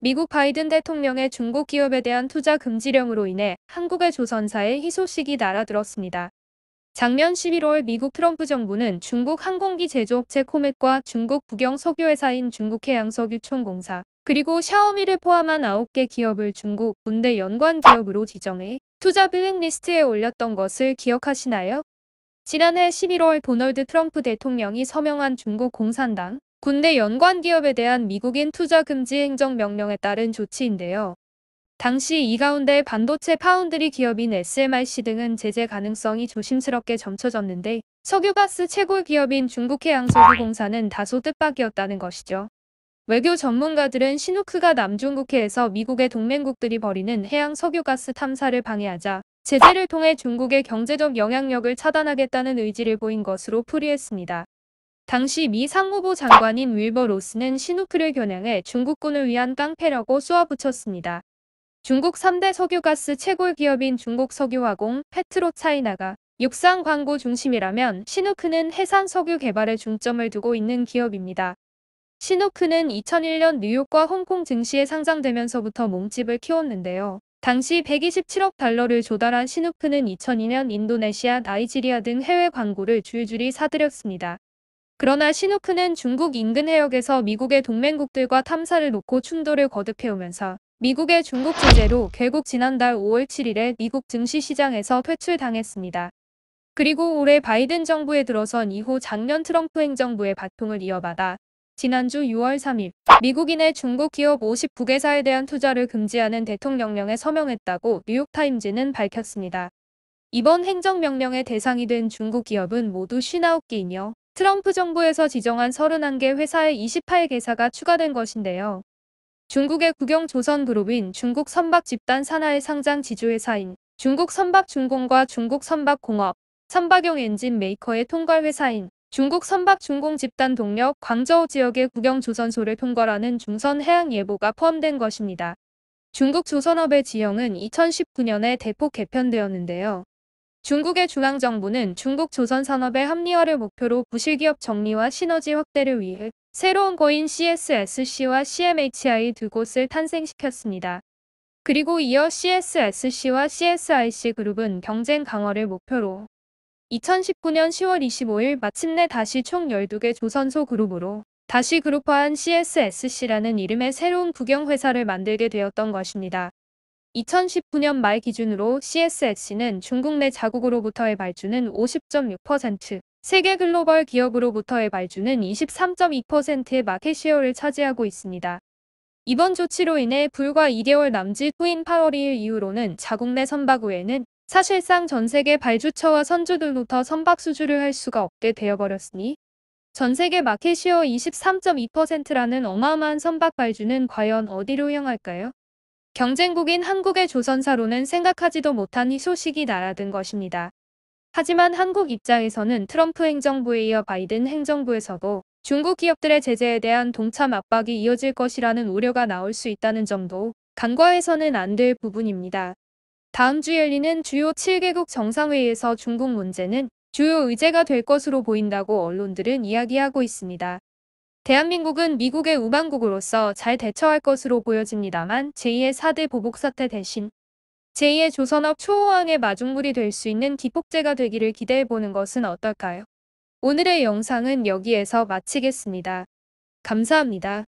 미국 바이든 대통령의 중국 기업에 대한 투자 금지령으로 인해 한국의 조선사의 희소식이 날아들었습니다. 작년 11월 미국 트럼프 정부는 중국 항공기 제조업체 코멧과 중국 국영 석유회사인 중국해양석유총공사 그리고 샤오미를 포함한 9개 기업을 중국 군대 연관 기업으로 지정해 투자 블랙리스트에 올렸던 것을 기억하시나요? 지난해 11월 도널드 트럼프 대통령이 서명한 중국 공산당 군대 연관 기업에 대한 미국인 투자 금지 행정 명령에 따른 조치인데요. 당시 이 가운데 반도체 파운드리 기업인 SMRC 등은 제재 가능성이 조심스럽게 점쳐졌는데 석유가스 최고 기업인 중국해양 석유공사는 다소 뜻밖이었다는 것이죠. 외교 전문가들은 시누크가 남중국해에서 미국의 동맹국들이 벌이는 해양 석유가스 탐사를 방해하자 제재를 통해 중국의 경제적 영향력을 차단하겠다는 의지를 보인 것으로 풀이했습니다. 당시 미 상무부 장관인 윌버 로스는 시누크를 겨냥해 중국군을 위한 깡패라고 쏘아붙였습니다. 중국 3대 석유가스 채굴 기업인 중국 석유화공 페트로차이나가 육상 광고 중심이라면 시누크는해산 석유 개발에 중점을 두고 있는 기업입니다. 시누크는 2001년 뉴욕과 홍콩 증시에 상장되면서부터 몸집을 키웠는데요. 당시 127억 달러를 조달한 시누크는 2002년 인도네시아, 나이지리아 등 해외 광고를 줄줄이 사들였습니다. 그러나 시누크는 중국 인근 해역에서 미국의 동맹국들과 탐사를 놓고 충돌을 거듭해오면서 미국의 중국 제재로 결국 지난달 5월 7일에 미국 증시시장에서 퇴출당했습니다. 그리고 올해 바이든 정부에 들어선 이후 작년 트럼프 행정부의 바통을 이어받아 지난주 6월 3일 미국인의 중국 기업 59개사에 대한 투자를 금지하는 대통령령에 서명했다고 뉴욕타임즈는 밝혔습니다. 이번 행정명령의 대상이 된 중국 기업은 모두 59개이며 트럼프 정부에서 지정한 31개 회사의 28개사가 추가된 것인데요. 중국의 국영조선그룹인 중국 선박 집단 산하의 상장 지주회사인 중국 선박중공과 중국 선박공업, 선박용 엔진 메이커의 통괄회사인 중국 선박중공 집단 동력 광저우 지역의 국영조선소를 통괄하는 중선해양예보가 포함된 것입니다. 중국 조선업의 지형은 2019년에 대폭 개편되었는데요. 중국의 중앙정부는 중국 조선산업의 합리화를 목표로 부실기업 정리와 시너지 확대를 위해 새로운 거인 CSSC와 CMHI 두 곳을 탄생시켰습니다. 그리고 이어 CSSC와 CSIC 그룹은 경쟁 강화를 목표로 2019년 10월 25일 마침내 다시 총 12개 조선소 그룹으로 다시 그룹화한 CSSC라는 이름의 새로운 국영회사를 만들게 되었던 것입니다. 2019년 말 기준으로 CSSC는 중국 내 자국으로부터의 발주는 50.6%, 세계 글로벌 기업으로부터의 발주는 23.2%의 마켓쉐어를 차지하고 있습니다. 이번 조치로 인해 불과 2개월 남짓 후인 8월 2일 이후로는 자국 내 선박 외에는 사실상 전 세계 발주처와 선주들부터 선박 수주를 할 수가 없게 되어버렸으니 전 세계 마켓시어 23.2%라는 어마어마한 선박 발주는 과연 어디로 향할까요? 경쟁국인 한국의 조선사로는 생각하지도 못한 이 소식이 날아든 것입니다. 하지만 한국 입장에서는 트럼프 행정부에 이어 바이든 행정부에서도 중국 기업들의 제재에 대한 동참 압박이 이어질 것이라는 우려가 나올 수 있다는 점도 간과해서는 안 될 부분입니다. 다음 주 열리는 주요 7개국 정상회의에서 중국 문제는 주요 의제가 될 것으로 보인다고 언론들은 이야기하고 있습니다. 대한민국은 미국의 우방국으로서 잘 대처할 것으로 보여집니다만 제2의 4대 보복사태 대신 제2의 조선업 초호황의 마중물이 될 수 있는 기폭제가 되기를 기대해보는 것은 어떨까요? 오늘의 영상은 여기에서 마치겠습니다. 감사합니다.